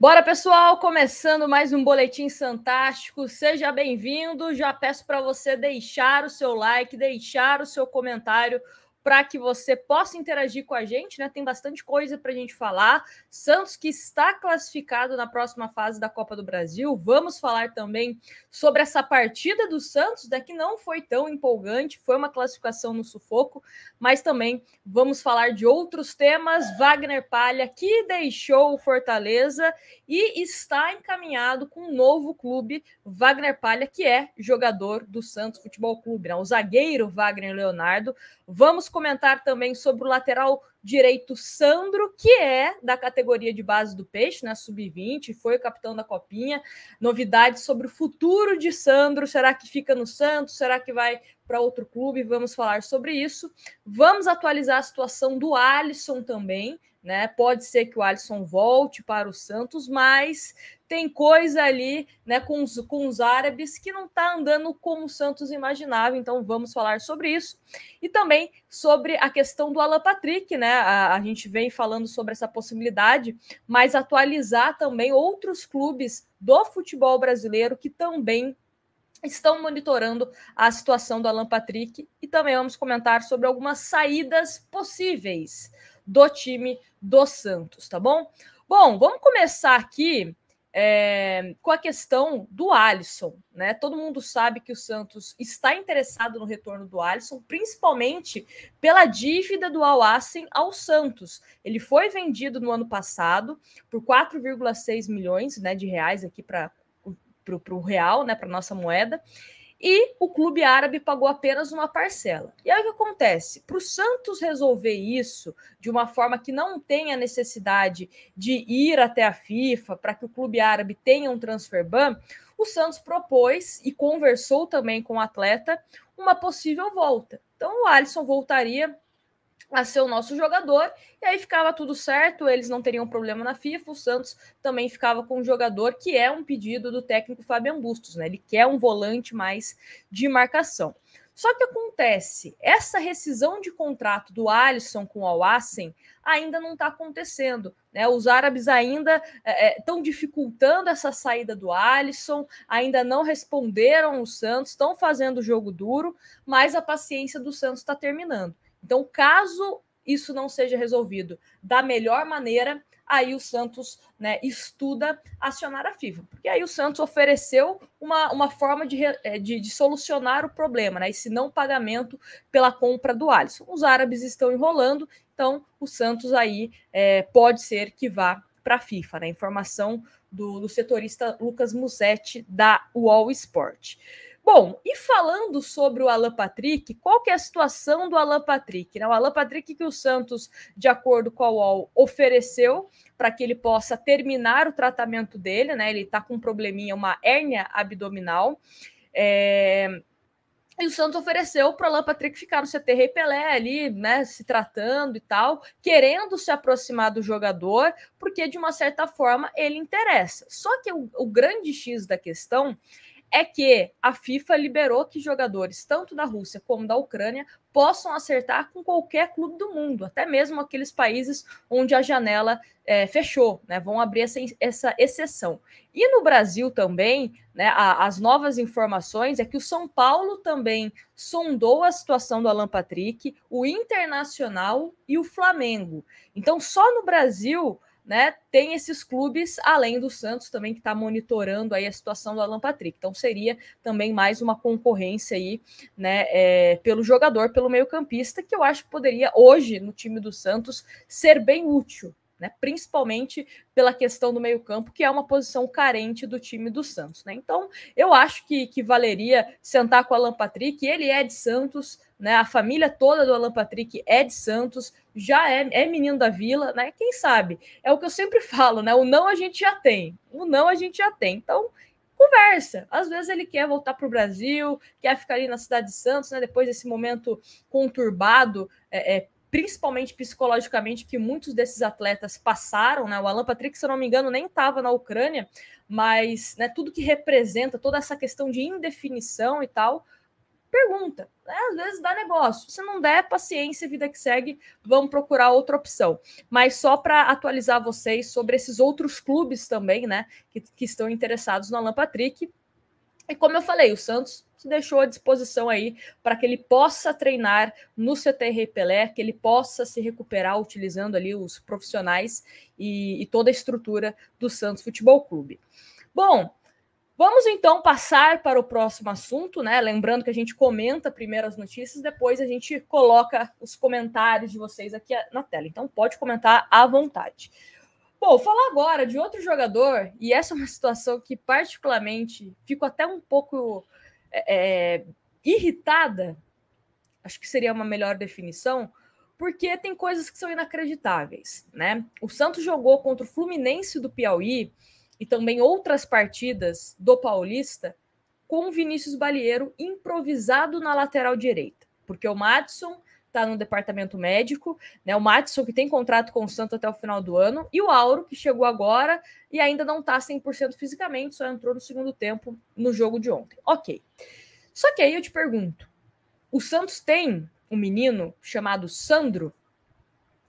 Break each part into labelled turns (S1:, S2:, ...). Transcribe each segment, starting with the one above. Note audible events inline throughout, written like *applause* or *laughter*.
S1: Bora, pessoal, começando mais um boletim fantástico. Seja bem-vindo. Já peço para você deixar o seu like, deixar o seu comentário para que você possa interagir com a gente, né? Tem bastante coisa para a gente falar. Santos que está classificado na próxima fase da Copa do Brasil. Vamos falar também sobre essa partida do Santos, né, que não foi tão empolgante, foi uma classificação no sufoco, mas também vamos falar de outros temas. Wagner Palha que deixou o Fortaleza e está encaminhado com um novo clube, Wagner Palha, que é jogador do Santos Futebol Clube, né? O zagueiro Wagner Leonardo. Vamos comentar também sobre o lateral direito Sandro, que é da categoria de base do Peixe, né, sub-20, foi o capitão da Copinha. Novidades sobre o futuro de Sandro, será que fica no Santos, será que vai para outro clube? Vamos falar sobre isso. Vamos atualizar a situação do Alisson também, né? Pode ser que o Alisson volte para o Santos, mas tem coisa ali, né, com os, com os árabes que não está andando como o Santos imaginava. Então vamos falar sobre isso e também sobre a questão do Alan Patrick, né? A, a gente vem falando sobre essa possibilidade, mas atualizar também outros clubes do futebol brasileiro que também estão monitorando a situação do Alan Patrick e também vamos comentar sobre algumas saídas possíveis do time do Santos, tá bom? Bom, vamos começar aqui é, com a questão do Alisson, né? Todo mundo sabe que o Santos está interessado no retorno do Alisson, principalmente pela dívida do Al ao Santos. Ele foi vendido no ano passado por 4,6 milhões né, de reais aqui para o real, né, para nossa moeda e o clube árabe pagou apenas uma parcela. E aí o que acontece? Para o Santos resolver isso de uma forma que não tenha necessidade de ir até a FIFA para que o clube árabe tenha um transfer ban, o Santos propôs e conversou também com o atleta uma possível volta. Então o Alisson voltaria a ser o nosso jogador, e aí ficava tudo certo, eles não teriam problema na FIFA, o Santos também ficava com o jogador, que é um pedido do técnico Fabian Bustos, né? Ele quer um volante mais de marcação. Só que acontece, essa rescisão de contrato do Alisson com o al ainda não está acontecendo. Né? Os árabes ainda estão é, é dificultando essa saída do Alisson, ainda não responderam o Santos, estão fazendo o jogo duro, mas a paciência do Santos está terminando. Então, caso isso não seja resolvido da melhor maneira, aí o Santos né, estuda acionar a FIFA. Porque aí o Santos ofereceu uma, uma forma de, é, de, de, solucionar o problema, né, esse não pagamento pela compra do Alisson. Os árabes estão enrolando, então o Santos aí é, pode ser que vá para a FIFA. Né, informação do, do setorista Lucas Musetti, da UOL Sport. Bom, e falando sobre o Alan Patrick, qual que é a situação do Alan Patrick? Né? O Alan Patrick que o Santos, de acordo com a UOL, ofereceu para que ele possa terminar o tratamento dele, né? Ele está com um probleminha, uma hérnia abdominal. É... E o Santos ofereceu para o Alan Patrick ficar no CT Rei Pelé ali, né, se tratando e tal, querendo se aproximar do jogador, porque de uma certa forma ele interessa. Só que o, o grande X da questão é que a FIFA liberou que jogadores tanto da Rússia como da Ucrânia possam acertar com qualquer clube do mundo, até mesmo aqueles países onde a janela é, fechou, né? Vão abrir essa, essa exceção. E no Brasil também, né? A, as novas informações é que o São Paulo também sondou a situação do Alan Patrick, o Internacional e o Flamengo. Então, só no Brasil né? Tem esses clubes, além do Santos também, que está monitorando aí a situação do Alan Patrick. Então seria também mais uma concorrência aí, né? É, pelo jogador, pelo meio-campista, que eu acho que poderia hoje no time do Santos ser bem útil, né? principalmente pela questão do meio-campo, que é uma posição carente do time do Santos. Né? Então, eu acho que, que valeria sentar com o Alan Patrick, ele é de Santos, né? a família toda do Alan Patrick é de Santos, já é, é menino da vila, né? quem sabe? É o que eu sempre *laughs* falo, né? o não a gente já tem, o não a gente já tem. Então, conversa. Às vezes ele quer voltar para o Brasil, quer ficar ali na cidade de Santos, né? Depois desse momento conturbado é, é, principalmente psicologicamente, que muitos desses atletas passaram, né? O Alan Patrick, se eu não me engano, nem estava na Ucrânia, mas né, tudo que representa, toda essa questão de indefinição e tal, pergunta. Né? Às vezes dá negócio. Se não der, paciência, vida que segue, vamos procurar outra opção. Mas só para atualizar vocês sobre esses outros clubes também, né? Que, que estão interessados no Alan Patrick. E como eu falei, o Santos se deixou à disposição aí para que ele possa treinar no CT Rei Pelé, que ele possa se recuperar utilizando ali os profissionais e, e toda a estrutura do Santos Futebol Clube. Bom, Vamos então passar para o próximo assunto, né? Lembrando que a gente comenta primeiro as notícias, depois a gente coloca os comentários de vocês aqui na tela. Então pode comentar à vontade. Bom, falar agora de outro jogador, e essa é uma situação que particularmente fico até um pouco é, é, irritada, acho que seria uma melhor definição, porque tem coisas que são inacreditáveis, né? O Santos jogou contra o Fluminense do Piauí e também outras partidas do Paulista com o Vinícius Balieiro improvisado na lateral direita, porque o Madison está no departamento médico, né? O Matson, que tem contrato com o Santos até o final do ano, e o Auro, que chegou agora e ainda não está 100% fisicamente, só entrou no segundo tempo no jogo de ontem. Ok. Só que aí eu te pergunto: o Santos tem um menino chamado Sandro,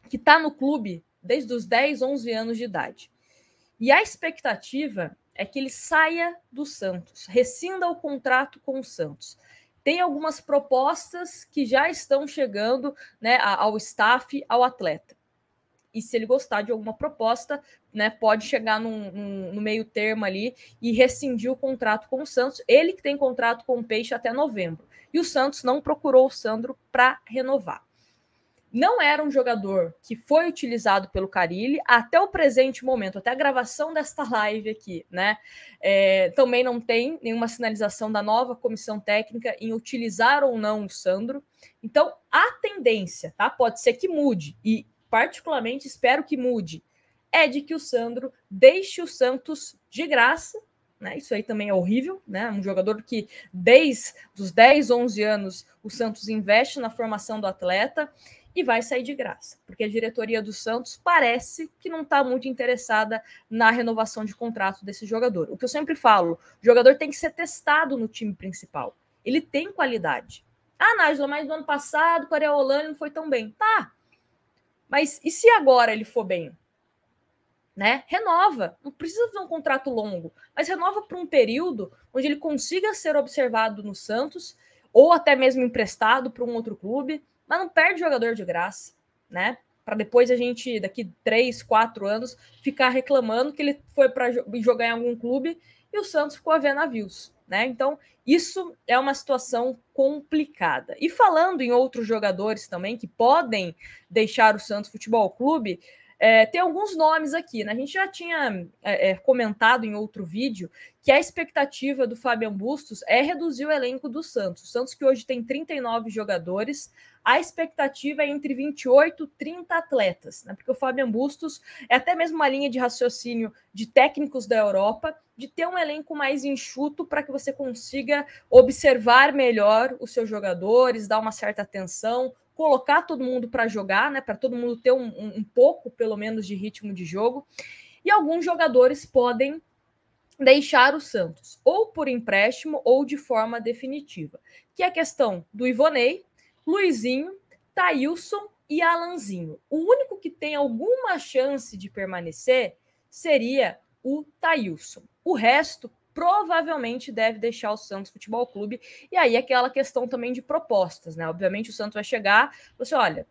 S1: que está no clube desde os 10, 11 anos de idade. E a expectativa é que ele saia do Santos, rescinda o contrato com o Santos tem algumas propostas que já estão chegando né, ao staff, ao atleta. E se ele gostar de alguma proposta, né, pode chegar num, num, no meio termo ali e rescindir o contrato com o Santos. Ele que tem contrato com o Peixe até novembro. E o Santos não procurou o Sandro para renovar não era um jogador que foi utilizado pelo Carilli até o presente momento, até a gravação desta live aqui, né? É, também não tem nenhuma sinalização da nova comissão técnica em utilizar ou não o Sandro. Então, a tendência, tá? Pode ser que mude, e particularmente espero que mude, é de que o Sandro deixe o Santos de graça né, isso aí também é horrível, né? Um jogador que desde os 10, 11 anos o Santos investe na formação do atleta e vai sair de graça, porque a diretoria do Santos parece que não está muito interessada na renovação de contrato desse jogador. O que eu sempre falo, o jogador tem que ser testado no time principal. Ele tem qualidade. Ah, Nájila, mas no ano passado com o Areolano não foi tão bem. Tá. Mas e se agora ele for bem? Né? Renova. Não precisa fazer um contrato longo, mas renova para um período onde ele consiga ser observado no Santos ou até mesmo emprestado para um outro clube mas não perde jogador de graça, né? Para depois a gente, daqui 3, 4 anos, ficar reclamando que ele foi para jogar em algum clube e o Santos ficou a ver navios, né? Então, isso é uma situação complicada. E falando em outros jogadores também que podem deixar o Santos Futebol Clube, é, tem alguns nomes aqui, né? A gente já tinha é, é, comentado em outro vídeo que a expectativa do Fabian Bustos é reduzir o elenco do Santos. O Santos, que hoje tem 39 jogadores, a expectativa é entre 28 e 30 atletas, né? Porque o Fabian Bustos é até mesmo uma linha de raciocínio de técnicos da Europa de ter um elenco mais enxuto para que você consiga observar melhor os seus jogadores, dar uma certa atenção, colocar todo mundo para jogar, né? Para todo mundo ter um, um, um pouco, pelo menos, de ritmo de jogo. E alguns jogadores podem deixar o Santos, ou por empréstimo ou de forma definitiva. Que é a questão do Ivonei, Luizinho, Tailson e Alanzinho. O único que tem alguma chance de permanecer seria o Tailson. O resto provavelmente deve deixar o Santos Futebol Clube. E aí aquela questão também de propostas, né? Obviamente o Santos vai chegar, você olha,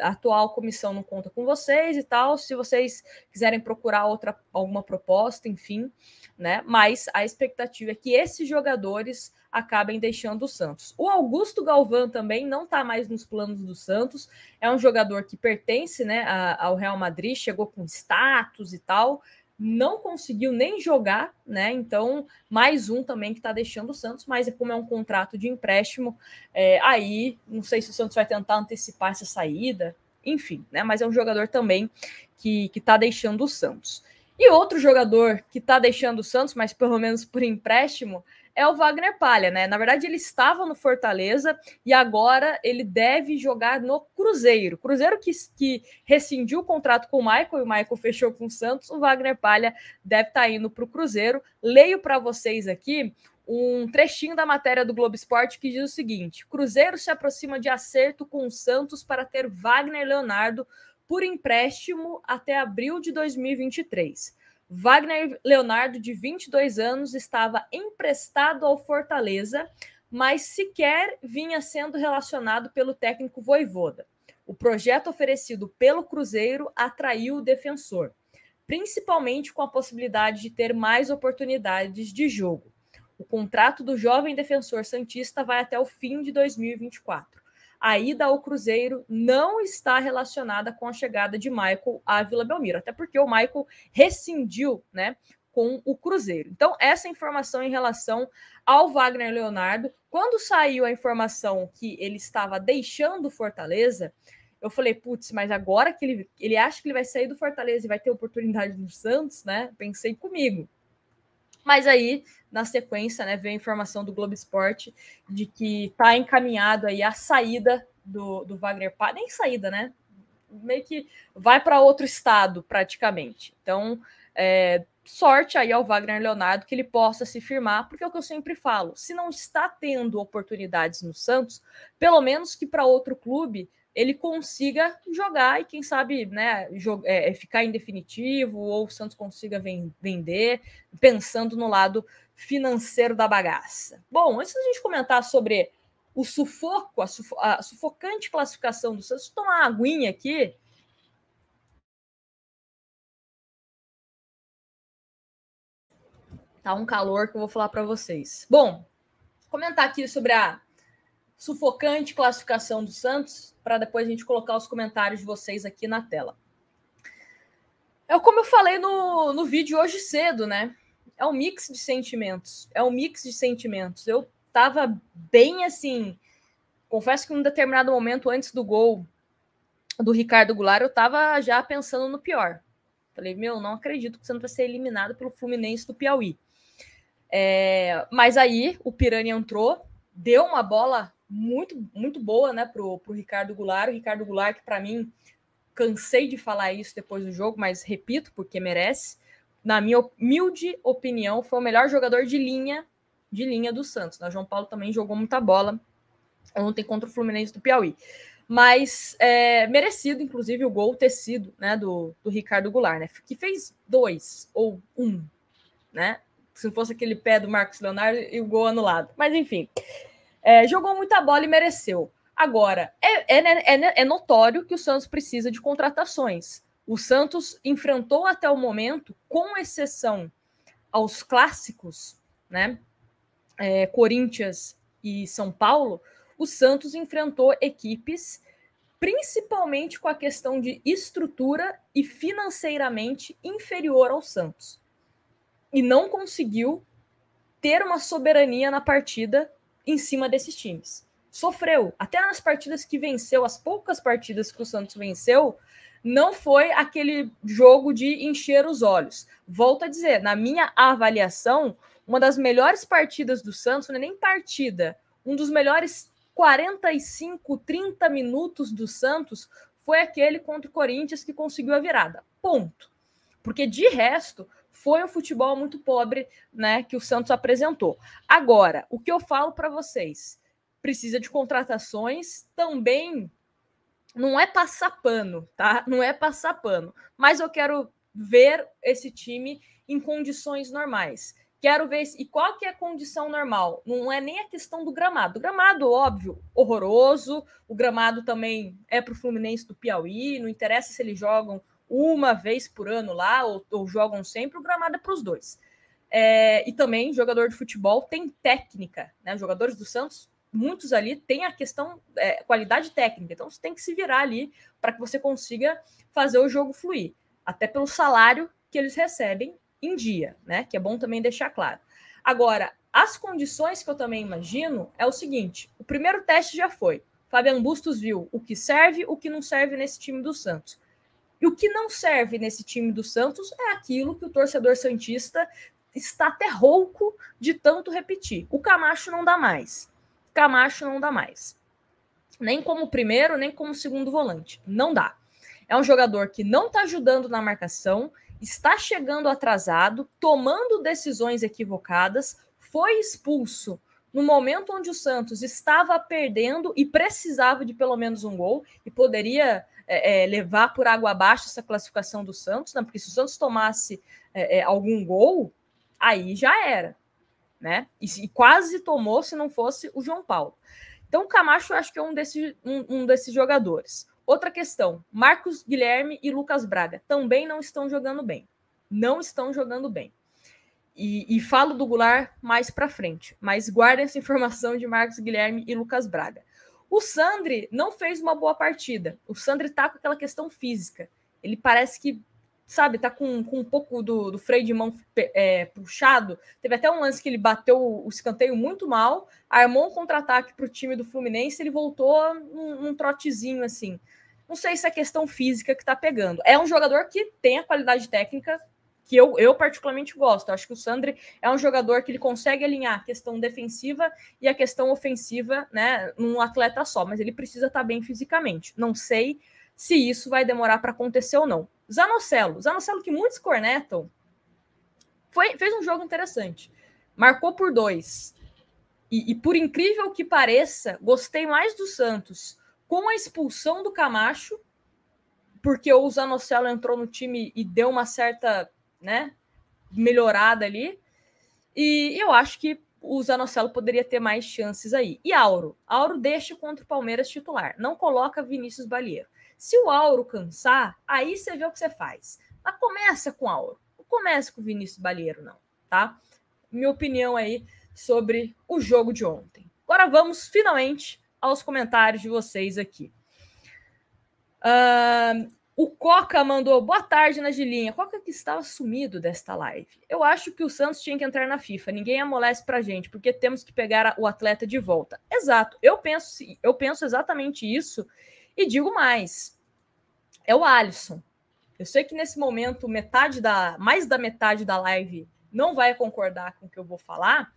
S1: a atual comissão não conta com vocês e tal, se vocês quiserem procurar outra alguma proposta, enfim, né? Mas a expectativa é que esses jogadores acabem deixando o Santos. O Augusto Galvão também não está mais nos planos do Santos, é um jogador que pertence, né, ao Real Madrid, chegou com status e tal não conseguiu nem jogar, né? Então, mais um também que está deixando o Santos, mas como é um contrato de empréstimo, é, aí não sei se o Santos vai tentar antecipar essa saída, enfim, né? Mas é um jogador também que está deixando o Santos. E outro jogador que está deixando o Santos, mas pelo menos por empréstimo, é o Wagner Palha, né? Na verdade, ele estava no Fortaleza e agora ele deve jogar no Cruzeiro. Cruzeiro que, que rescindiu o contrato com o Michael e o Michael fechou com o Santos. O Wagner Palha deve estar tá indo para o Cruzeiro. Leio para vocês aqui um trechinho da matéria do Globo Esporte que diz o seguinte: Cruzeiro se aproxima de acerto com o Santos para ter Wagner Leonardo por empréstimo até abril de 2023. Wagner Leonardo, de 22 anos, estava emprestado ao Fortaleza, mas sequer vinha sendo relacionado pelo técnico Voivoda. O projeto oferecido pelo Cruzeiro atraiu o defensor, principalmente com a possibilidade de ter mais oportunidades de jogo. O contrato do jovem defensor Santista vai até o fim de 2024 a ida ao Cruzeiro não está relacionada com a chegada de Michael à Vila Belmiro, até porque o Michael rescindiu, né, com o Cruzeiro. Então, essa informação em relação ao Wagner Leonardo, quando saiu a informação que ele estava deixando Fortaleza, eu falei, putz, mas agora que ele, ele acha que ele vai sair do Fortaleza e vai ter oportunidade no Santos, né? Pensei comigo. Mas aí, na sequência, né, veio a informação do Globo Esporte de que está encaminhado aí a saída do, do Wagner Pá, nem saída, né? Meio que vai para outro estado, praticamente. Então, é, sorte aí ao Wagner Leonardo que ele possa se firmar, porque é o que eu sempre falo: se não está tendo oportunidades no Santos, pelo menos que para outro clube ele consiga jogar e quem sabe né, é, é, ficar em definitivo ou o Santos consiga ven vender, pensando no lado financeiro da bagaça. Bom, antes da gente comentar sobre o sufoco, a, a sufocante classificação do Santos, tomar uma aguinha aqui. Tá um calor que eu vou falar para vocês. Bom, comentar aqui sobre a sufocante classificação do Santos, para depois a gente colocar os comentários de vocês aqui na tela. É como eu falei no, no vídeo hoje cedo, né? É um mix de sentimentos. É um mix de sentimentos. Eu tava bem assim. Confesso que em um determinado momento antes do gol do Ricardo Goulart, eu tava já pensando no pior. Falei, meu, não acredito que o Santos vai ser eliminado pelo Fluminense do Piauí. É, mas aí o Pirani entrou, deu uma bola muito, muito boa né, para o Ricardo Goulart. O Ricardo Goulart, que para mim, cansei de falar isso depois do jogo, mas repito, porque merece. Na minha humilde opinião, foi o melhor jogador de linha de linha do Santos. Né? O João Paulo também jogou muita bola ontem contra o Fluminense do Piauí. Mas é, merecido, inclusive, o gol tecido né, do, do Ricardo Goulart, né? Que fez dois ou um, né? Se não fosse aquele pé do Marcos Leonardo e o gol anulado. Mas enfim, é, jogou muita bola e mereceu. Agora, é, é, né, é, né, é, notório que o Santos precisa de contratações. O Santos enfrentou até o momento, com exceção aos clássicos, né? É, Corinthians e São Paulo, o Santos enfrentou equipes principalmente com a questão de estrutura e financeiramente inferior ao Santos. E não conseguiu ter uma soberania na partida em cima desses times. Sofreu. Até nas partidas que venceu, as poucas partidas que o Santos venceu, não foi aquele jogo de encher os olhos. Volto a dizer, na minha avaliação, uma das melhores partidas do Santos, não é nem partida, um dos melhores 45, 30 minutos do Santos foi aquele contra o Corinthians que conseguiu a virada. Ponto. Porque de resto, foi um futebol muito pobre, né, que o Santos apresentou. Agora, o que eu falo para vocês, precisa de contratações também não é passar pano, tá? Não é passar pano, mas eu quero ver esse time em condições normais. Quero ver e qual que é a condição normal. Não é nem a questão do gramado. O gramado, óbvio, horroroso. O gramado também é para o Fluminense do Piauí. Não interessa se eles jogam uma vez por ano lá, ou, ou jogam sempre, o gramado é para os dois. É, e também, jogador de futebol tem técnica, né? Jogadores do Santos, muitos ali têm a questão, é, qualidade técnica, então você tem que se virar ali para que você consiga fazer o jogo fluir, até pelo salário que eles recebem em dia, né? Que é bom também deixar claro. Agora, as condições que eu também imagino é o seguinte: o primeiro teste já foi. Fabiano Bustos viu o que serve, o que não serve nesse time do Santos. E o que não serve nesse time do Santos é aquilo que o torcedor Santista está até rouco de tanto repetir. O Camacho não dá mais. Camacho não dá mais. Nem como primeiro, nem como segundo volante. Não dá. É um jogador que não está ajudando na marcação, está chegando atrasado, tomando decisões equivocadas, foi expulso no momento onde o Santos estava perdendo e precisava de pelo menos um gol e poderia é, é, levar por água abaixo essa classificação do Santos, né? porque se o Santos tomasse é, é, algum gol, aí já era. Né? E, e, quase tomou se não fosse o João Paulo. Então, o Camacho eu acho que é um, desse, um, um desses jogadores. Outra questão: Marcos Guilherme e Lucas Braga também não estão jogando bem. Não estão jogando bem. E, e falo do Goulart mais para frente, mas guardem essa informação de Marcos Guilherme e Lucas Braga. O Sandri não fez uma boa partida. O Sandri tá com aquela questão física. Ele parece que, sabe, tá com, com um pouco do, do freio de mão é, puxado. Teve até um lance que ele bateu o escanteio muito mal, armou um contra-ataque pro time do Fluminense, ele voltou num, num trotezinho assim. Não sei se é questão física que tá pegando. É um jogador que tem a qualidade técnica que eu, eu particularmente gosto. Eu acho que o Sandri é um jogador que ele consegue alinhar a questão defensiva e a questão ofensiva, né, num atleta só, mas ele precisa estar tá bem fisicamente. Não sei se isso vai demorar para acontecer ou não. Zanocelo, Zanocelo que muitos cornetam, foi, fez um jogo interessante. Marcou por dois. E, e por incrível que pareça, gostei mais do Santos com a expulsão do Camacho, porque o Zanocelo entrou no time e deu uma certa né, melhorada ali. E eu acho que o Zanocelo poderia ter mais chances aí. E Auro? Auro deixa contra o Palmeiras titular, não coloca Vinícius Balieiro. Se o Auro cansar, aí você vê o que você faz. Mas começa com Auro, não começa com Vinícius Balieiro, não, tá? Minha opinião aí sobre o jogo de ontem. Agora vamos finalmente aos comentários de vocês aqui. Uh, o Coca mandou boa tarde Nagilinha. Coca que estava sumido desta live. Eu acho que o Santos tinha que entrar na FIFA. Ninguém amolece pra gente, porque temos que pegar o atleta de volta. Exato. Eu penso, eu penso exatamente isso e digo mais. É o Alisson. Eu sei que nesse momento metade da mais da metade da live não vai concordar com o que eu vou falar,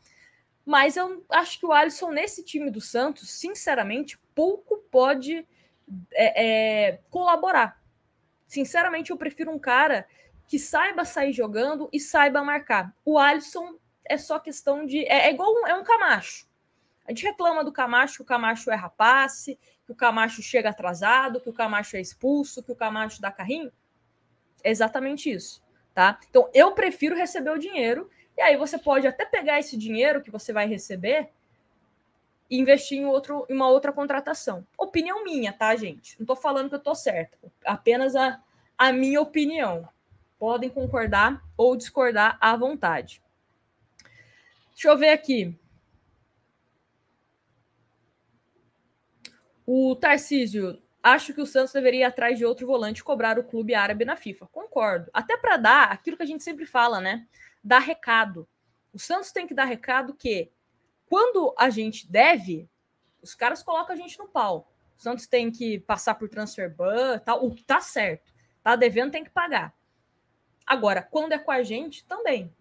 S1: mas eu acho que o Alisson nesse time do Santos, sinceramente, pouco pode é, é, colaborar Sinceramente, eu prefiro um cara que saiba sair jogando e saiba marcar. O Alisson é só questão de. É, é igual um, é um Camacho. A gente reclama do Camacho, que o Camacho erra passe, que o Camacho chega atrasado, que o Camacho é expulso, que o Camacho dá carrinho. É exatamente isso, tá? Então eu prefiro receber o dinheiro, e aí você pode até pegar esse dinheiro que você vai receber e investir em, outro, em uma outra contratação. Opinião minha, tá, gente? Não tô falando que eu tô certa, apenas a, a minha opinião. Podem concordar ou discordar à vontade. Deixa eu ver aqui. O Tarcísio, acho que o Santos deveria ir atrás de outro volante e cobrar o clube árabe na FIFA. Concordo. Até para dar aquilo que a gente sempre fala, né? Dar recado. O Santos tem que dar recado que quando a gente deve, os caras colocam a gente no pau. O Santos tem que passar por transfer ban, tal, o que tá certo. Tá devendo, tem que pagar. Agora, quando é com a gente, também,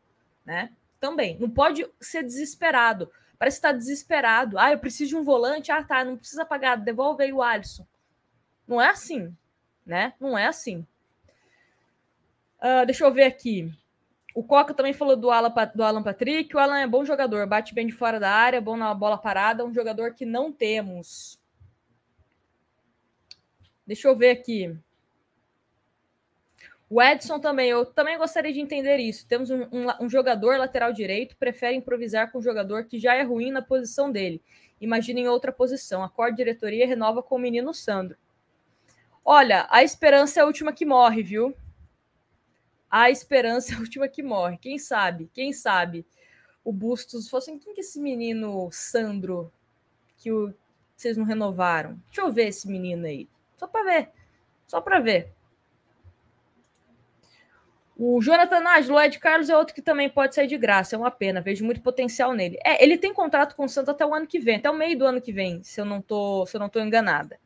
S1: né? Também. Não pode ser desesperado. Parece estar tá desesperado. Ah, eu preciso de um volante. Ah, tá, não precisa pagar. Devolve aí o Alisson. Não é assim, né? Não é assim. Uh, deixa eu ver aqui. O Coca também falou do Alan, do Alan Patrick. O Alan é bom jogador, bate bem de fora da área, bom na bola parada, um jogador que não temos. Deixa eu ver aqui. O Edson também, eu também gostaria de entender isso. Temos um, um, um, jogador lateral direito, prefere improvisar com um jogador que já é ruim na posição dele. Imagina em outra posição. Acorda diretoria renova com o menino Sandro. Olha, a esperança é a última que morre, viu? A esperança é a última que morre. Quem sabe? Quem sabe? O Bustos fosse assim, quem que é esse menino Sandro que o, vocês não renovaram? Deixa eu ver esse menino aí. Só para ver. Só para ver. O Jonathan Aslo o Ed Carlos é outro que também pode sair de graça, é uma pena, vejo muito potencial nele. É, ele tem contrato com o Santos até o ano que vem, até o meio do ano que vem, se eu não tô, se eu não tô enganada.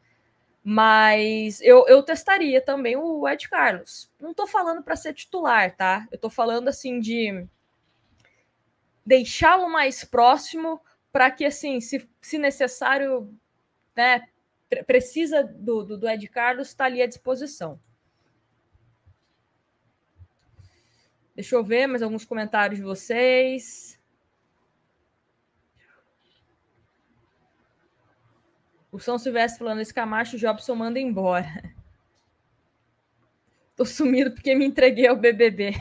S1: Mas eu, eu testaria também o Ed Carlos. Não tô falando para ser titular, tá? Eu tô falando assim de deixá-lo mais próximo para que assim, se, se necessário, né, precisa do, do, do Ed Carlos, está ali à disposição. Deixa eu ver mais alguns comentários de vocês. O São Silvestre falando, esse Camacho o Jobson manda embora. *laughs* Tô sumido porque me entreguei ao BBB.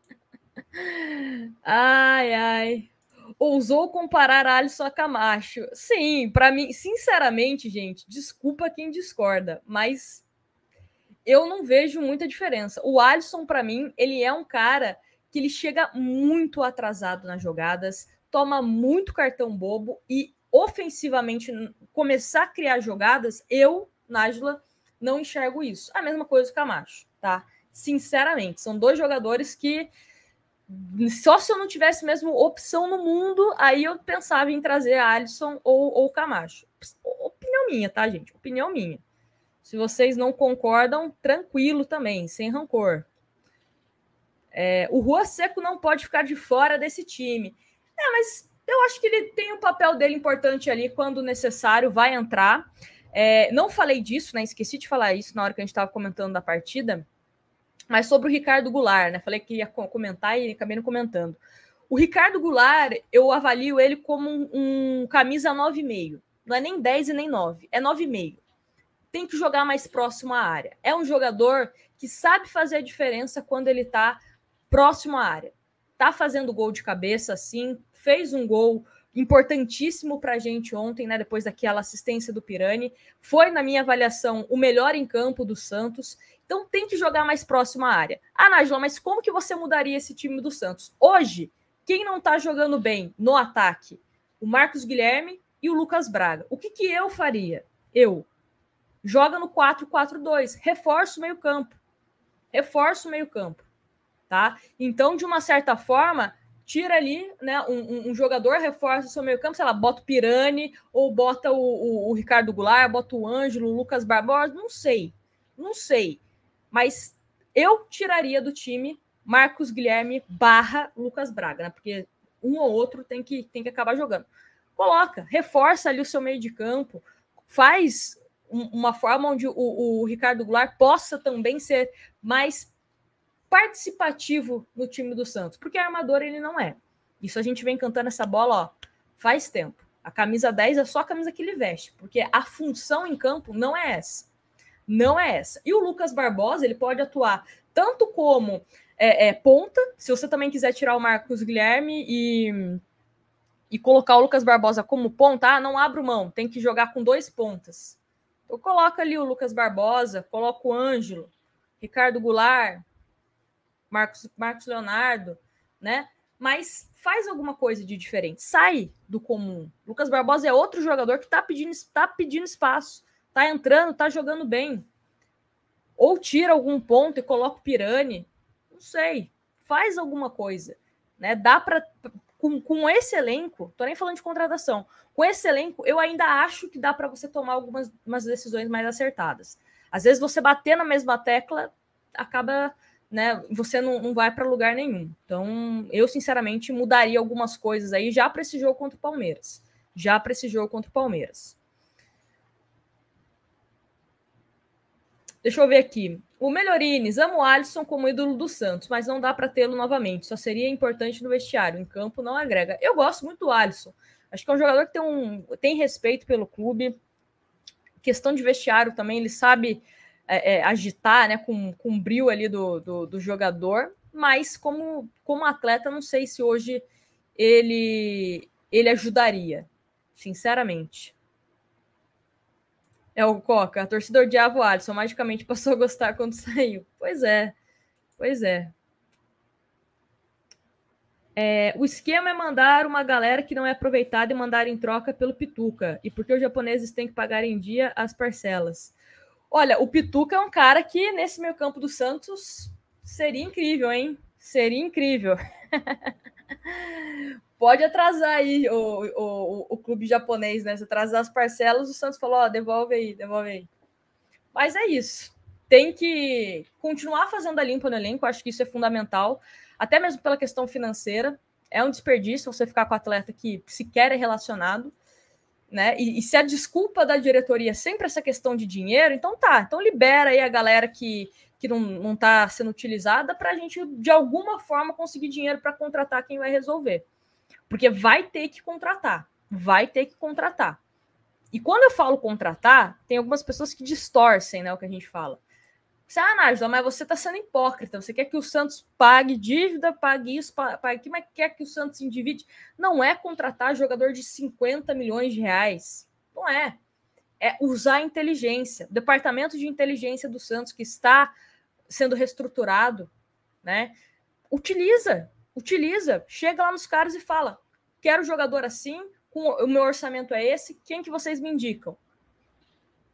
S1: *laughs* ai, ai. Ousou comparar Alisson a Camacho. Sim, para mim, sinceramente, gente, desculpa quem discorda, mas eu não vejo muita diferença. O Alisson, para mim, ele é um cara que ele chega muito atrasado nas jogadas, toma muito cartão bobo e ofensivamente começar a criar jogadas, eu, Nájila, não enxergo isso. A mesma coisa o Camacho, tá? Sinceramente, são dois jogadores que só se eu não tivesse mesmo opção no mundo, aí eu pensava em trazer Alisson ou, ou Camacho. Opinião minha, tá, gente? Opinião minha. Se vocês não concordam, tranquilo também, sem rancor. É, o Rua Seco não pode ficar de fora desse time. É, mas eu acho que ele tem um papel dele importante ali quando necessário, vai entrar. É, não falei disso, né? Esqueci de falar isso na hora que a gente estava comentando da partida, mas sobre o Ricardo Goulart, né? Falei que ia comentar e acabei não comentando. O Ricardo Goulart, eu avalio ele como um, um camisa 9,5. Não é nem 10 e nem 9, é 9,5 tem que jogar mais próximo à área. É um jogador que sabe fazer a diferença quando ele está próximo à área. Tá fazendo gol de cabeça, sim, fez um gol importantíssimo para a gente ontem, né? Depois daquela assistência do Pirani, foi na minha avaliação o melhor em campo do Santos. Então tem que jogar mais próximo à área. Ah, Nájula, mas como que você mudaria esse time do Santos? Hoje, quem não está jogando bem no ataque? O Marcos Guilherme e o Lucas Braga. O que, que eu faria? Eu joga no 4-4-2, reforça o meio-campo. Reforça o meio-campo, tá? Então, de uma certa forma, tira ali, né, um, um jogador reforça o seu meio-campo, sei lá, bota o Pirani ou bota o, o, o Ricardo Goulart, bota o Ângelo, o Lucas Barbosa, não sei. Não sei. Mas eu tiraria do time Marcos Guilherme barra Lucas Braga, né? Porque um ou outro tem que, tem que acabar jogando. Coloca, reforça ali o seu meio de campo, faz uma forma onde o, o Ricardo Goulart possa também ser mais participativo no time do Santos, porque é armador ele não é. Isso a gente vem cantando essa bola, ó, faz tempo. A camisa 10 é só a camisa que ele veste, porque a função em campo não é essa. Não é essa. E o Lucas Barbosa, ele pode atuar tanto como é, é, ponta, se você também quiser tirar o Marcos Guilherme e, e colocar o Lucas Barbosa como ponta, ah, não abro mão, tem que jogar com dois pontas. Eu coloco ali o Lucas Barbosa, coloco o Ângelo, Ricardo Goulart, Marcos, Marcos Leonardo, né? Mas faz alguma coisa de diferente, sai do comum. Lucas Barbosa é outro jogador que tá pedindo, tá pedindo espaço, tá entrando, tá jogando bem. Ou tira algum ponto e coloca o Pirani, não sei, faz alguma coisa, né? Dá para com, com esse elenco, tô nem falando de contratação, com esse elenco, eu ainda acho que dá para você tomar algumas umas decisões mais acertadas. Às vezes você bater na mesma tecla acaba, né? Você não, não vai para lugar nenhum. Então, eu sinceramente mudaria algumas coisas aí já para esse jogo contra o Palmeiras. Já para esse jogo contra o Palmeiras. Deixa eu ver aqui. O Melhorines, amo o Alisson como ídolo do Santos, mas não dá para tê-lo novamente. Só seria importante no vestiário. Em campo não agrega. Eu gosto muito do Alisson. Acho que é um jogador que tem, um, tem respeito pelo clube. Questão de vestiário também, ele sabe é, é, agitar né, com, com o brilho ali do, do, do jogador. Mas como, como atleta, não sei se hoje ele, ele ajudaria, sinceramente. É o Coca. torcedor de odiava Alisson, magicamente passou a gostar quando *laughs* saiu. Pois é, pois é. é. o esquema é mandar uma galera que não é aproveitada e mandar em troca pelo Pituca. E porque os japoneses têm que pagar em dia as parcelas. Olha, o Pituca é um cara que nesse meio campo do Santos seria incrível, hein? Seria incrível. *laughs* pode atrasar aí o, o, o clube japonês, né? Se atrasar as parcelas, o Santos falou: ó, devolve aí, devolve aí. Mas é isso. Tem que continuar fazendo a limpa no elenco, acho que isso é fundamental, até mesmo pela questão financeira. É um desperdício você ficar com atleta que sequer é relacionado, né? E, e se a desculpa da diretoria é sempre essa questão de dinheiro, então tá, então libera aí a galera que, que não está sendo utilizada para a gente, de alguma forma, conseguir dinheiro para contratar quem vai resolver. Porque vai ter que contratar. Vai ter que contratar. E quando eu falo contratar, tem algumas pessoas que distorcem né, o que a gente fala. Você, ah, Nájila, mas você está sendo hipócrita. Você quer que o Santos pague dívida, pague isso, pague aquilo, mas quer que o Santos se endivide. Não é contratar jogador de 50 milhões de reais. Não é. É usar a inteligência. O departamento de inteligência do Santos, que está sendo reestruturado, né? Utiliza, Utiliza, chega lá nos caras e fala: quero jogador assim, com, o meu orçamento é esse, quem que vocês me indicam?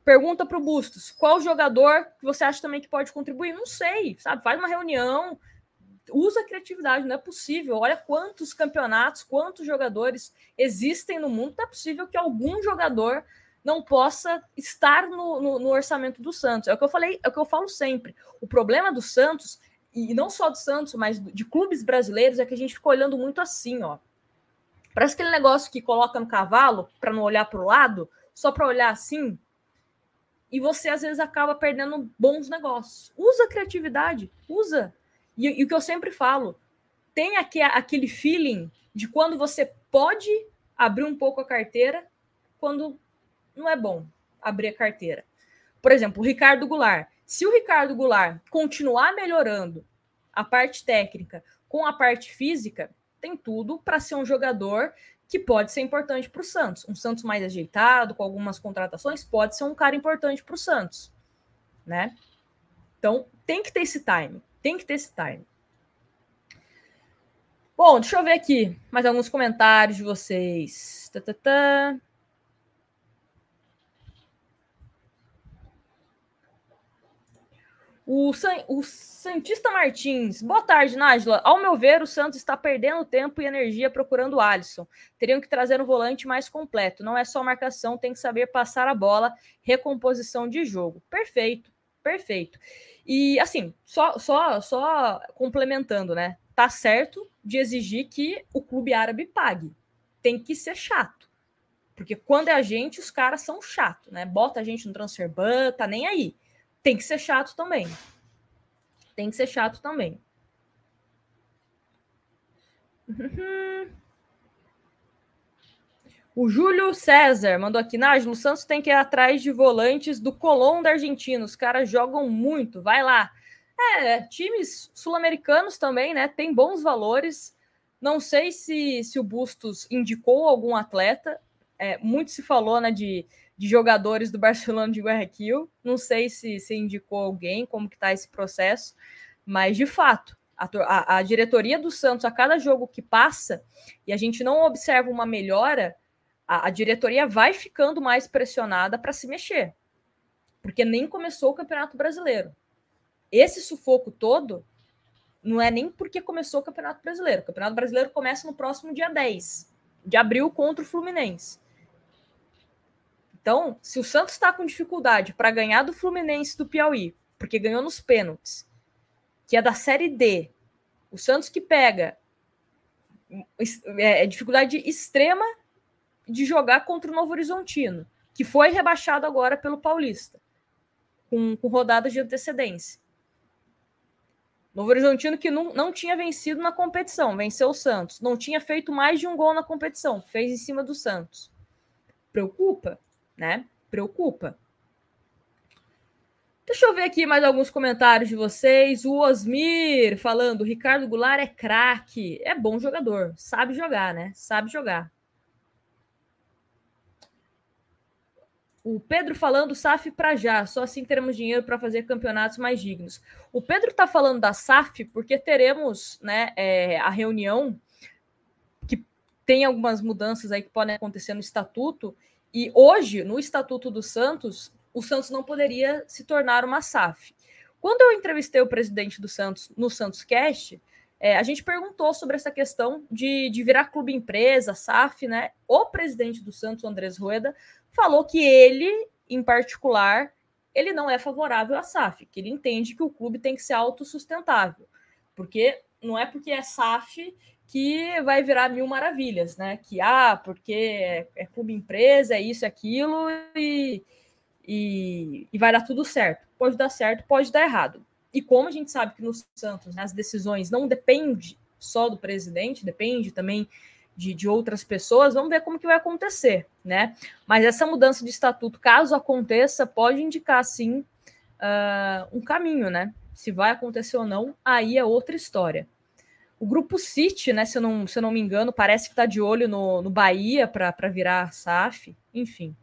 S1: Pergunta para o Bustos, qual jogador que você acha também que pode contribuir? Não sei, sabe? Faz uma reunião, usa a criatividade, não é possível. Olha quantos campeonatos, quantos jogadores existem no mundo, não é possível que algum jogador não possa estar no, no, no orçamento do Santos. É o que eu falei, é o que eu falo sempre. O problema do Santos e não só do Santos, mas de clubes brasileiros, é que a gente fica olhando muito assim, ó. Parece aquele negócio que coloca no cavalo para não olhar para o lado, só para olhar assim. E você às vezes acaba perdendo bons negócios. Usa a criatividade, usa. E, e o que eu sempre falo, tem aqui, aquele feeling de quando você pode abrir um pouco a carteira, quando não é bom abrir a carteira. Por exemplo, o Ricardo Goulart. Se o Ricardo Goulart continuar melhorando a parte técnica com a parte física, tem tudo para ser um jogador que pode ser importante para o Santos. Um Santos mais ajeitado, com algumas contratações, pode ser um cara importante para o Santos, né? Então tem que ter esse time, tem que ter esse time. Bom, deixa eu ver aqui mais alguns comentários de vocês. Tá, tá, tá. O, San, o Santista Martins. Boa tarde, Nájila. Ao meu ver, o Santos está perdendo tempo e energia procurando o Alisson. Teriam que trazer um volante mais completo. Não é só marcação, tem que saber passar a bola, recomposição de jogo. Perfeito, perfeito. E assim, só, só, só complementando, né? Tá certo de exigir que o clube árabe pague. Tem que ser chato. Porque quando é a gente, os caras são chato, né? Bota a gente no transfer ban, tá nem aí tem que ser chato também. Tem que ser chato também. *laughs* O Júlio César mandou aqui, Nájilo, o Santos tem que ir atrás de volantes do Colón da Argentina. Os caras jogam muito, vai lá. É, times sul-americanos também, né? Tem bons valores. Não sei se, se o Bustos indicou algum atleta. É, muito se falou, né, de de jogadores do Barcelona de Guayaquil. Não sei se, se indicou alguém, como que está esse processo, mas de fato, a, a, diretoria do Santos, a cada jogo que passa, e a gente não observa uma melhora, a, a diretoria vai ficando mais pressionada para se mexer. Porque nem começou o Campeonato Brasileiro. Esse sufoco todo não é nem porque começou o Campeonato Brasileiro. O Campeonato Brasileiro começa no próximo dia 10 de abril contra o Fluminense. Então, se o Santos está com dificuldade para ganhar do Fluminense do Piauí, porque ganhou nos pênaltis, que é da Série D, o Santos que pega é, é, dificuldade extrema de jogar contra o Novo Horizontino, que foi rebaixado agora pelo Paulista, com, com rodadas de antecedência. Novo Horizontino que não, não tinha vencido na competição, venceu o Santos. Não tinha feito mais de um gol na competição, fez em cima do Santos. Preocupa? né? Preocupa. Deixa eu ver aqui mais alguns comentários de vocês. O Osmir falando: Ricardo Goulart é craque, é bom jogador, sabe jogar, né? Sabe jogar. O Pedro falando SAF para já, só assim teremos dinheiro para fazer campeonatos mais dignos. O Pedro está falando da SAF porque teremos né, é, a reunião que tem algumas mudanças aí que podem acontecer no estatuto e hoje, no Estatuto do Santos, o Santos não poderia se tornar uma SAF. Quando eu entrevistei o presidente do Santos no Santos Cast, é, a gente perguntou sobre essa questão de, de virar clube empresa, SAF, né? O presidente do Santos, Andrés Rueda, falou que ele, em particular, ele não é favorável à SAF, que ele entende que o clube tem que ser autossustentável. Porque não é porque é SAF que vai virar mil maravilhas, né? Que ah, porque é, é clube empresa, é isso, é aquilo, e, e, e, vai dar tudo certo. Pode dar certo, pode dar errado. E como a gente sabe que no Santos né, as decisões não dependem só do presidente, depende também de, de outras pessoas, vamos ver como que vai acontecer, né? Mas essa mudança de estatuto, caso aconteça, pode indicar sim uh, um caminho, né? Se vai acontecer ou não, aí é outra história. O grupo City, né, se eu não, se eu não me engano, parece que está de olho no, no Bahia para virar SAF, enfim.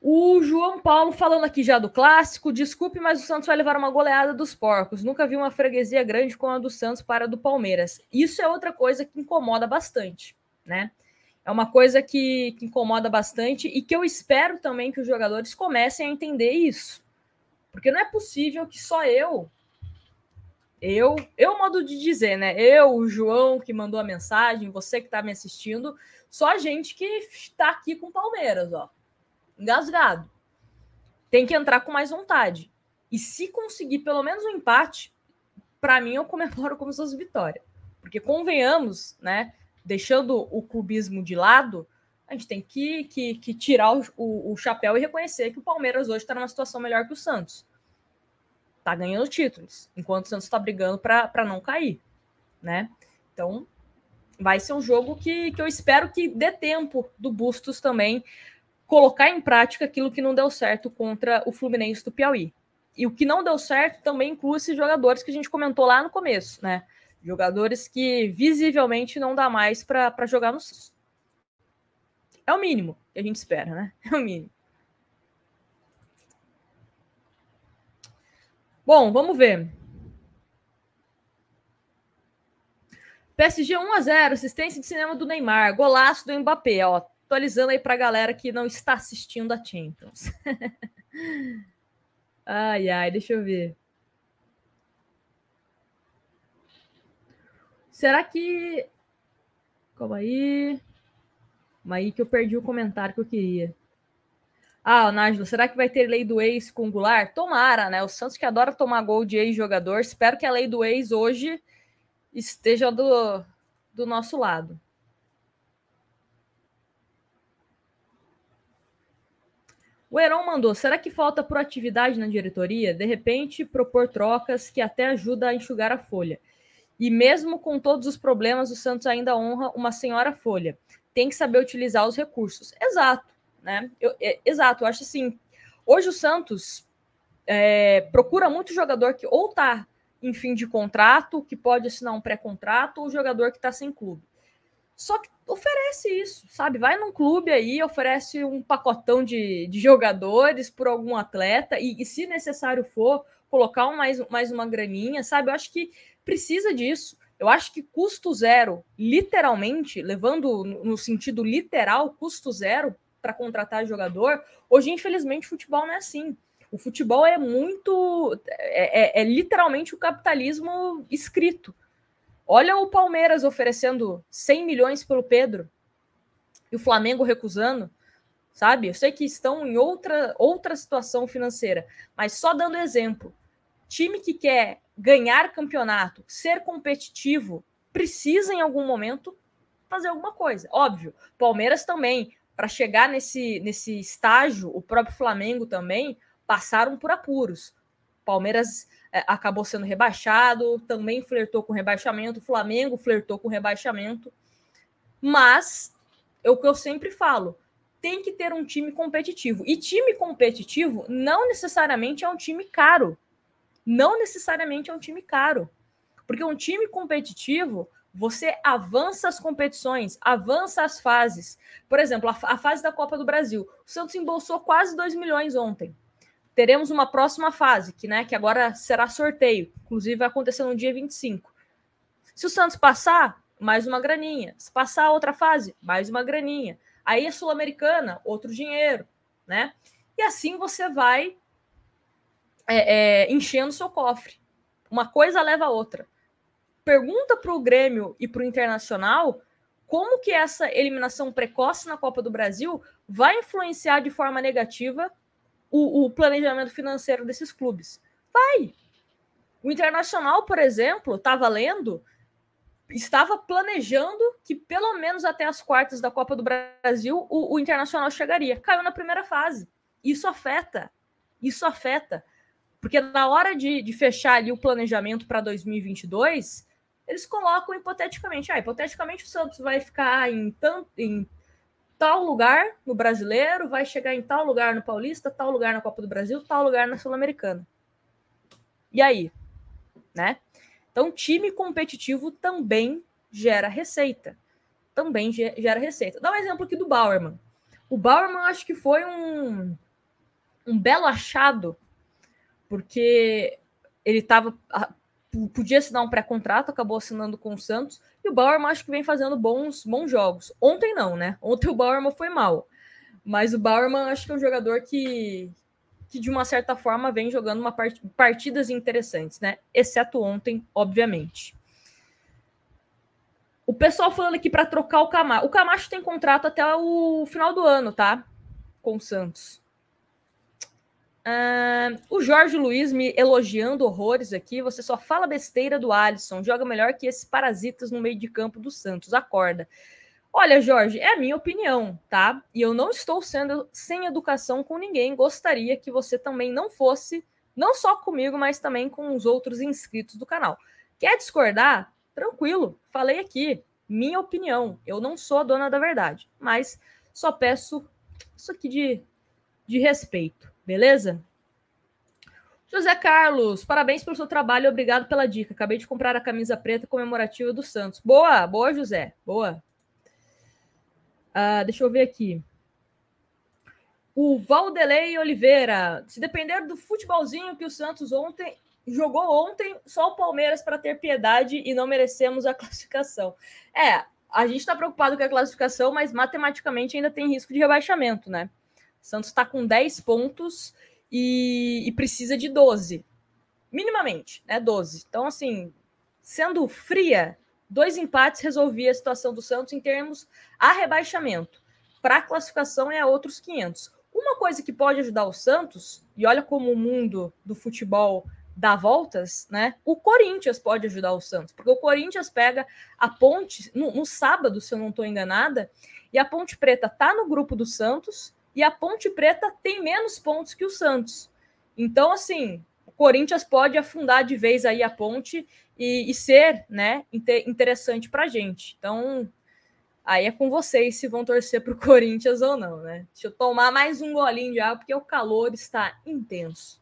S1: O João Paulo falando aqui já do clássico. Desculpe, mas o Santos vai levar uma goleada dos porcos. Nunca vi uma freguesia grande como a do Santos para a do Palmeiras. Isso é outra coisa que incomoda bastante, né? É uma coisa que, que incomoda bastante e que eu espero também que os jogadores comecem a entender isso. Porque não é possível que só eu eu, eu modo de dizer, né? Eu, o João que mandou a mensagem, você que está me assistindo, só a gente que está aqui com Palmeiras, ó. Engasgado. Tem que entrar com mais vontade. E se conseguir pelo menos um empate, para mim eu comemoro como se fosse vitória. Porque convenhamos, né? Deixando o cubismo de lado, a gente tem que, que, que tirar o, o, o, chapéu e reconhecer que o Palmeiras hoje está numa situação melhor que o Santos tá ganhando títulos, enquanto o Santos está brigando para não cair, né? Então, vai ser um jogo que, que eu espero que dê tempo do Bustos também colocar em prática aquilo que não deu certo contra o Fluminense do Piauí. E o que não deu certo também inclui esses jogadores que a gente comentou lá no começo, né? Jogadores que visivelmente não dá mais para jogar no Santos. É o mínimo que a gente espera, né? *laughs* É o mínimo. Bom, vamos ver. PSG 1 a 0, assistência de cinema do Neymar, golaço do Mbappé, ó. Atualizando aí pra galera que não está assistindo a Champions. *laughs* ai, ai, deixa eu ver. Será que Calma aí. Calma aí que eu perdi o comentário que eu queria. Ah, Nájula, será que vai ter lei do ex com Goulart? Tomara, né? O Santos que adora tomar gol de ex-jogador. Espero que a lei do ex hoje esteja do, do nosso lado. O Heron mandou: será que falta proatividade na diretoria? De repente, propor trocas que até ajuda a enxugar a folha. E mesmo com todos os problemas, o Santos ainda honra uma senhora folha. Tem que saber utilizar os recursos. Exato né? Eu, é, exato, eu acho assim. Hoje o Santos é, procura muito jogador que ou tá em fim de contrato, que pode assinar um pré-contrato, ou jogador que tá sem clube. Só que oferece isso, sabe? Vai num clube aí, oferece um pacotão de, de jogadores por algum atleta, e, e se necessário for, colocar um, mais, mais uma graninha, sabe? Eu acho que precisa disso. Eu acho que custo zero, literalmente, levando no sentido literal, custo zero, para contratar jogador. Hoje, infelizmente, futebol não é assim. O futebol é muito. É, é, é, literalmente o capitalismo escrito. Olha o Palmeiras oferecendo 100 milhões pelo Pedro e o Flamengo recusando, sabe? Eu sei que estão em outra, outra situação financeira, mas só dando exemplo: time que quer ganhar campeonato, ser competitivo, precisa em algum momento fazer alguma coisa. Óbvio, Palmeiras também para chegar nesse, nesse estágio, o próprio Flamengo também passaram por apuros. Palmeiras é, acabou sendo rebaixado, também flertou com rebaixamento, Flamengo flertou com rebaixamento. Mas é o que eu sempre falo: tem que ter um time competitivo. E time competitivo não necessariamente é um time caro. Não necessariamente é um time caro. Porque um time competitivo você avança as competições, avança as fases. Por exemplo, a, a fase da Copa do Brasil. O Santos embolsou quase 2 milhões ontem. Teremos uma próxima fase, que, né, que agora será sorteio. Inclusive, vai acontecer no dia 25. Se o Santos passar, mais uma graninha. Se passar a outra fase, mais uma graninha. Aí a Sul-Americana, outro dinheiro, né? E assim você vai é, é, enchendo seu cofre. Uma coisa leva a outra pergunta para o Grêmio e para o Internacional como que essa eliminação precoce na Copa do Brasil vai influenciar de forma negativa o, o planejamento financeiro desses clubes. Vai! O Internacional, por exemplo, estava tá lendo, estava planejando que pelo menos até as quartas da Copa do Brasil o, o Internacional chegaria. Caiu na primeira fase. Isso afeta. Isso afeta. Porque na hora de, de fechar ali o planejamento para 2022, eles colocam hipoteticamente. Ah, hipoteticamente o Santos vai ficar em, tanto, em tal lugar no brasileiro, vai chegar em tal lugar no Paulista, tal lugar na Copa do Brasil, tal lugar na Sul-Americana. E aí? Né? Então, time competitivo também gera receita. Também gera receita. Dá um exemplo aqui do Bauerman. O Bauerman acho que foi um, um belo achado, porque ele estava podia assinar um pré-contrato, acabou assinando com o Santos, e o Bauerman acho que vem fazendo bons, bons jogos. Ontem não, né? Ontem o Bauerman foi mal. Mas o Bauerman acho que é um jogador que, que de uma certa forma vem jogando uma part... partidas interessantes, né? Exceto ontem, obviamente. O pessoal falando aqui para trocar o Camacho. O Camacho tem contrato até o final do ano, tá? Com o Santos. Uh, o Jorge Luiz me elogiando horrores aqui. Você só fala besteira do Alisson. Joga melhor que esses parasitas no meio de campo do Santos. Acorda. Olha, Jorge, é a minha opinião, tá? E eu não estou sendo sem educação com ninguém. Gostaria que você também não fosse, não só comigo, mas também com os outros inscritos do canal. Quer discordar? Tranquilo, falei aqui. Minha opinião. Eu não sou a dona da verdade, mas só peço isso aqui de, de respeito. Beleza? José Carlos, parabéns pelo seu trabalho, e obrigado pela dica. Acabei de comprar a camisa preta comemorativa do Santos. Boa, boa, José, boa. Uh, deixa eu ver aqui. O Valdelei Oliveira, se depender do futebolzinho que o Santos ontem jogou ontem, só o Palmeiras para ter piedade e não merecemos a *laughs* classificação. É, a gente está preocupado com a classificação, mas matematicamente ainda tem risco de rebaixamento, né? Santos está com 10 pontos e, e, precisa de 12. Minimamente, né? 12. Então, assim, sendo fria, dois empates resolvia a situação do Santos em termos a rebaixamento. Para classificação é a outros 500. Uma coisa que pode ajudar o Santos, e olha como o mundo do futebol dá voltas, né? O Corinthians pode ajudar o Santos, porque o Corinthians pega a Ponte no, no sábado, se eu não estou enganada, e a Ponte Preta tá no grupo do Santos e a Ponte Preta tem menos pontos que o Santos. Então, assim, o Corinthians pode afundar de vez aí a ponte e, e ser né, interessante para a gente. Então, aí é com vocês se vão torcer para o *laughs* Corinthians ou não, né? Deixa eu tomar mais um golinho de água, porque o calor está intenso.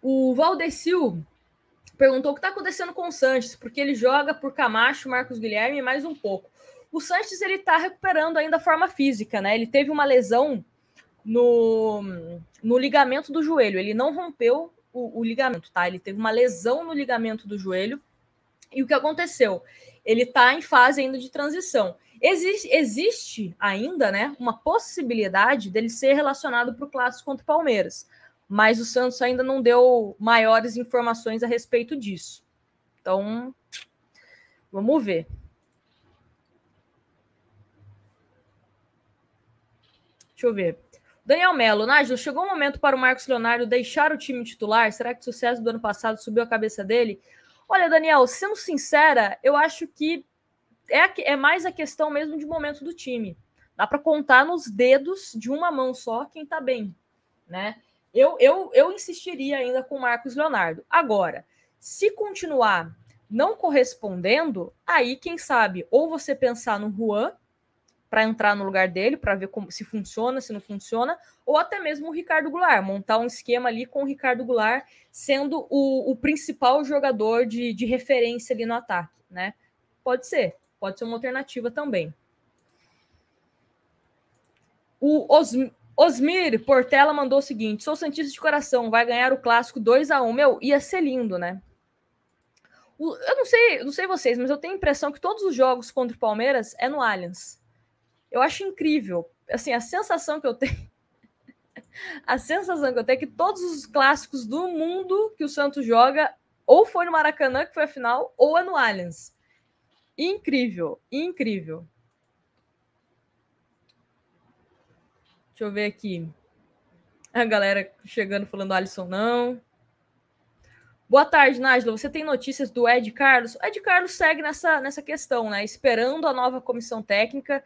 S1: O Valdecil perguntou o que está acontecendo com o Sanches, porque ele joga por Camacho, Marcos Guilherme e mais um pouco. O Sanches ele está recuperando ainda a forma física, né? Ele teve uma lesão no, no ligamento do joelho. Ele não rompeu o, o ligamento, tá? Ele teve uma lesão no ligamento do joelho. E o que aconteceu? Ele está em fase ainda de transição. Existe, existe ainda, né, uma possibilidade dele ser relacionado para o clássico contra o Palmeiras, mas o Santos ainda não deu maiores informações a respeito disso. Então, vamos ver. Deixa eu ver. Daniel Melo, Nájio, chegou o um momento para o Marcos Leonardo deixar o time titular? Será que o sucesso do ano passado subiu a cabeça dele? Olha, Daniel, sendo sincera, eu acho que é, é mais a questão mesmo de momento do time. Dá para contar nos dedos de uma mão só quem está bem, né? Eu, eu, eu insistiria ainda com o Marcos Leonardo. Agora, se continuar não correspondendo, aí quem sabe ou você pensar no Juan, para entrar no lugar dele, para ver como se funciona, se não funciona, ou até mesmo o Ricardo Goulart, montar um esquema ali com o Ricardo Goulart sendo o, o principal jogador de, de referência ali no ataque, né? Pode ser, pode ser uma alternativa também. O Osmi, Osmir Portela mandou o seguinte: sou Santista de coração, vai ganhar o clássico 2 a 1 Meu, ia ser lindo, né? O, eu não sei, não sei vocês, mas eu tenho a impressão que todos os jogos contra o Palmeiras é no Allianz. Eu acho incrível. Assim, a sensação que eu tenho. *laughs* a sensação que eu tenho é que todos os clássicos do mundo que o Santos joga, ou foi no Maracanã, que foi a final, ou é no Allianz. Incrível, incrível. Deixa eu ver aqui. A galera chegando falando Alisson não. Boa tarde, Nájila. Você tem notícias do Ed Carlos? O Ed Carlos segue nessa, nessa questão, né? Esperando a nova comissão técnica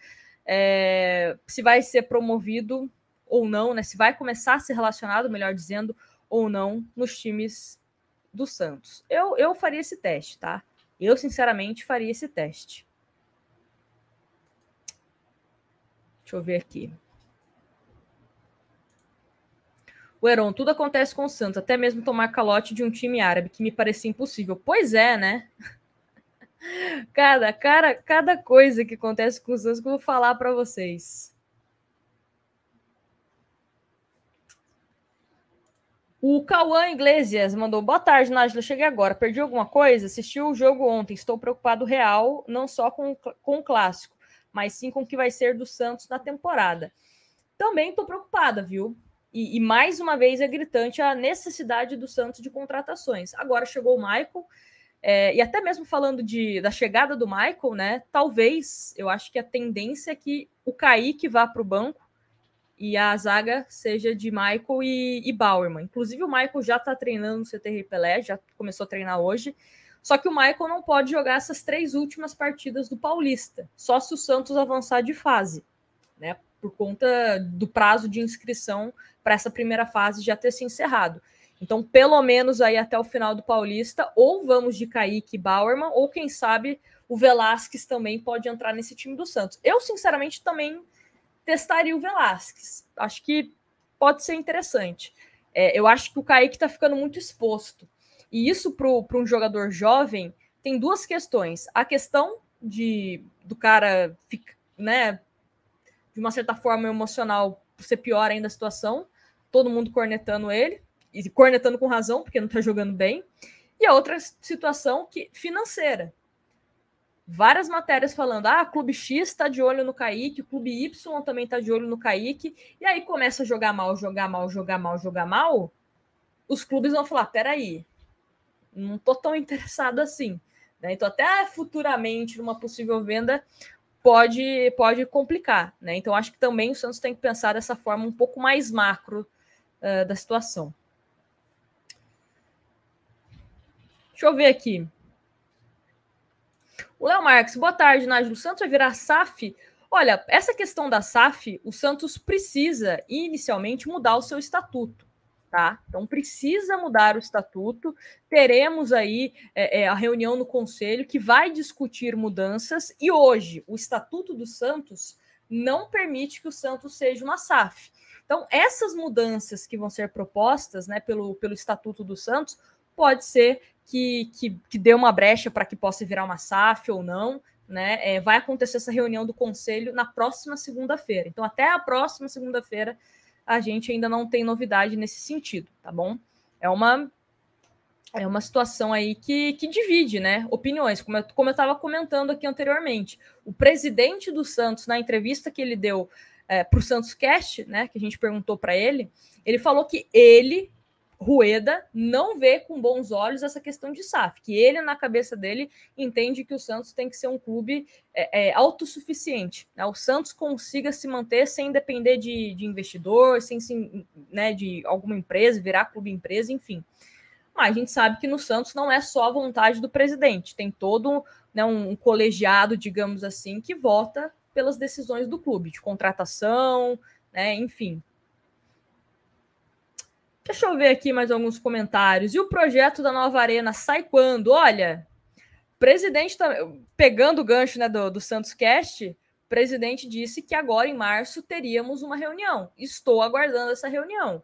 S1: é, se vai ser promovido ou não, né? Se vai começar a ser relacionado, melhor dizendo, ou não, nos times do Santos. Eu, eu faria esse teste, tá? Eu, sinceramente, faria esse teste. Deixa eu ver aqui. O Heron, tudo acontece com o Santos, até mesmo tomar calote de um time árabe, que me parecia impossível. Pois é, né? Cada cara, cada coisa que acontece com os dois que eu vou falar para vocês. O Cauã Iglesias mandou boa tarde, Nájila. Cheguei agora. Perdi alguma coisa? Assisti o jogo ontem. Estou preocupado real, não só com, com o clássico, mas sim com o que vai ser do Santos na temporada. Também estou preocupada, viu? E, e, mais uma vez é gritante a necessidade do Santos de contratações. Agora chegou o Michael, é, e até mesmo falando de, da chegada do Michael, né? Talvez eu acho que a tendência é que o Kaique vá para o banco e a zaga seja de Michael e, e Bauerman. Inclusive, o Michael já está treinando no CT Pelé, já começou a treinar hoje. Só que o Michael não pode jogar essas três últimas partidas do Paulista, só se o Santos avançar de fase, né? Por conta do prazo de inscrição para essa primeira fase já ter se encerrado. Então, pelo menos aí até o final do Paulista, ou vamos de Kaique Bauerman, ou quem sabe o Velasquez também pode entrar nesse time do Santos. Eu, sinceramente, também testaria o Velasquez. Acho que pode ser interessante. É, eu acho que o Kaique está ficando muito exposto. E isso para um jogador jovem tem duas questões. A questão de do cara né, de uma certa forma emocional ser pior ainda a situação, todo mundo cornetando ele e cornetando com razão, porque não está jogando bem. E a outra situação que financeira. Várias matérias falando: ah, clube X está de olho no Kaique, o clube Y também está de olho no Kaique, e aí começa a jogar mal, jogar mal, jogar mal, jogar mal. Os clubes vão falar: peraí, não tô tão interessado assim. Né? Então, até futuramente, numa possível venda, pode, pode complicar. Né? Então, acho que também o Santos tem que pensar dessa forma um pouco mais macro uh, da situação. Deixa eu ver aqui. O Léo Marques, boa tarde, Nájio. O Santos vai virar SAF? Olha, essa questão da SAF, o Santos precisa inicialmente mudar o seu estatuto. Tá? Então precisa mudar o estatuto. Teremos aí é, é, a reunião no conselho que vai discutir mudanças. E hoje o estatuto do Santos não permite que o Santos seja uma SAF. Então essas mudanças que vão ser propostas, né, pelo, pelo estatuto do Santos, pode ser que, que, que dê uma brecha para que possa virar uma SAF ou não. Né? É, vai acontecer essa reunião do conselho na próxima segunda-feira. Então, até a próxima segunda-feira, a gente ainda não tem novidade nesse sentido, tá bom? É uma é uma situação aí que, que divide, né? Opiniões, como eu como estava comentando aqui anteriormente. O presidente do Santos, na entrevista que ele deu é, para o Santos Cast, né? Que a gente perguntou para ele, ele falou que ele Rueda não vê com bons olhos essa questão de SAF, que ele, na cabeça dele, entende que o Santos tem que ser um clube é, é, autossuficiente. Né? O Santos consiga se manter sem depender de, de investidor, sem, né, de alguma empresa, virar clube empresa, enfim. Mas a gente sabe que no Santos não é só a vontade do presidente, tem todo né, um colegiado, digamos assim, que vota pelas decisões do clube, de contratação, né, enfim, Deixa eu ver aqui mais alguns comentários. E o projeto da nova arena sai quando? Olha, presidente tá, pegando o gancho né, do, do Santos Cast, presidente disse que agora em março teríamos uma reunião. Estou aguardando essa reunião.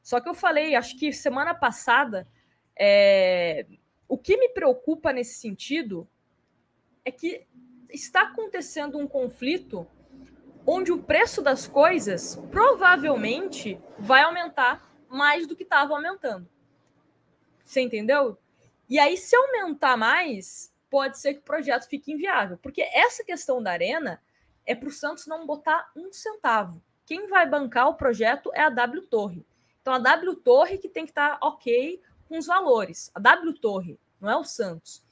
S1: Só que eu falei, acho que semana passada, é, o que me preocupa nesse sentido é que está acontecendo um conflito onde o preço das coisas provavelmente vai aumentar mais do que estava aumentando. Você entendeu? E aí, se aumentar mais, pode ser que o projeto fique inviável. Porque essa questão da arena é para o Santos não botar um centavo. Quem vai bancar o projeto é a W Torre. Então, a W Torre que tem que estar tá ok com os valores. A W Torre, não é o Santos.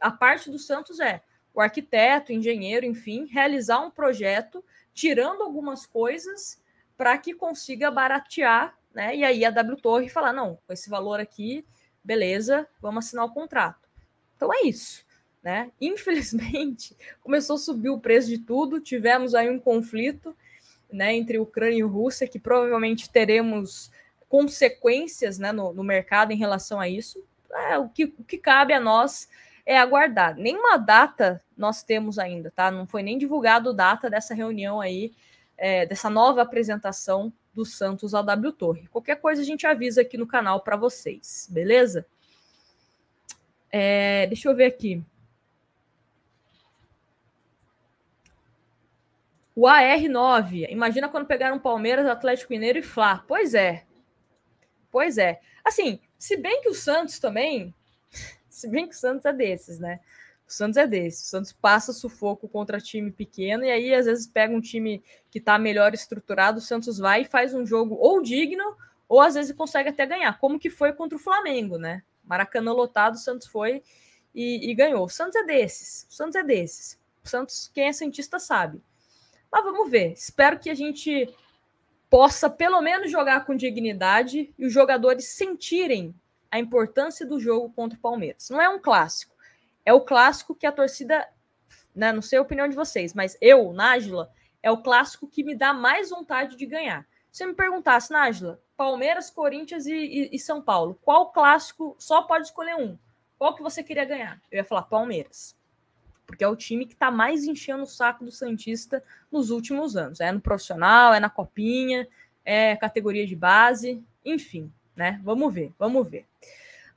S1: A parte do Santos é o arquiteto, engenheiro, enfim, realizar um projeto tirando algumas coisas para que consiga baratear né? E aí a W Torre falar, não, com esse valor aqui, beleza, vamos assinar o contrato. Então é isso. Né? Infelizmente, *laughs* começou a subir o preço de tudo, tivemos aí um conflito né, entre Ucrânia e Rússia, que provavelmente teremos consequências né, no, no, mercado em relação a isso. É, o, que, o que cabe a nós é aguardar. Nenhuma data nós temos ainda, tá? Não foi nem divulgado data dessa reunião aí, é, dessa nova apresentação do Santos ao W Torre. Qualquer coisa a gente avisa aqui no canal para vocês, beleza? É, deixa eu ver aqui. O AR9, imagina quando pegaram Palmeiras, Atlético Mineiro e Fla. Pois é. Pois é. Assim, se bem que o Santos também, *laughs* se bem que o Santos é desses, né? O Santos é desse. O Santos passa sufoco contra time pequeno e aí às vezes pega um time que está melhor estruturado, o Santos vai e faz um jogo ou digno ou às vezes consegue até ganhar, como que foi contra o Flamengo, né? Maracanã lotado, o Santos foi e, e ganhou. O Santos é desses. O Santos é desses. O Santos, quem é santista sabe. Mas vamos ver. Espero que a gente possa pelo menos jogar com dignidade e os jogadores sentirem a importância do jogo contra o Palmeiras. Não é um clássico é o clássico que a torcida, né, não sei a opinião de vocês, mas eu, Nájila, é o clássico que me dá mais vontade de ganhar. Se eu me perguntasse, Nájila, Palmeiras, Corinthians e, e, e São Paulo, qual clássico, só pode escolher um, qual que você queria ganhar? Eu ia falar Palmeiras. Porque é o time que está mais enchendo o saco do Santista nos últimos anos. É no profissional, é na copinha, é categoria de base, enfim, né? Vamos ver, vamos ver.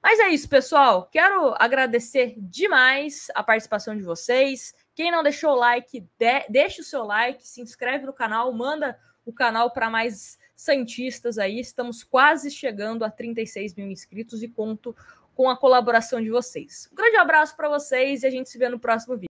S1: Mas é isso, pessoal. Quero agradecer demais a participação de vocês. Quem não deixou o like, de deixa o seu like, se inscreve no canal, manda o canal para mais santistas aí. Estamos quase chegando a 36 mil inscritos e conto com a colaboração de vocês. Um grande abraço para vocês e a gente se vê no próximo vídeo.